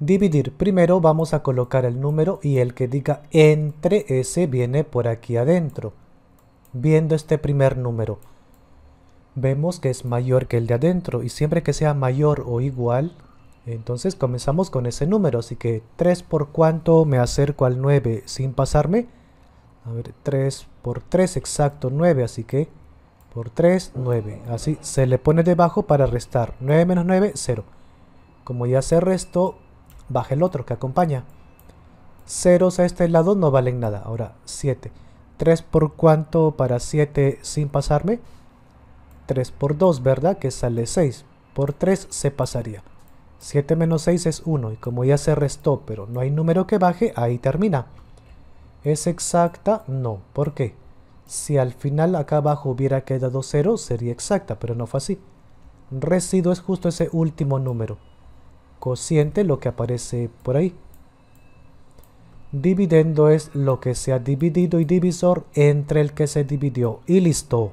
dividir. Primero vamos a colocar el número y el que diga entre ese viene por aquí adentro. Viendo este primer número, vemos que es mayor que el de adentro y siempre que sea mayor o igual, entonces comenzamos con ese número. Así que 3 por cuánto me acerco al 9 sin pasarme. A ver, 3 por 3, exacto, 9, así que por 3, 9. Así se le pone debajo para restar. 9 menos 9, 0. Como ya se restó, baja el otro que acompaña. Ceros a este lado no valen nada. Ahora, 7. 3 por cuánto para 7 sin pasarme? 3 por 2, ¿verdad? Que sale 6. Por 3 se pasaría. 7 menos 6 es 1 y como ya se restó pero no hay número que baje, ahí termina. ¿Es exacta? No. ¿Por qué? Si al final acá abajo hubiera quedado 0 sería exacta, pero no fue así. Residuo es justo ese último número cociente lo que aparece por ahí. Dividendo es lo que se ha dividido y divisor entre el que se dividió. Y listo.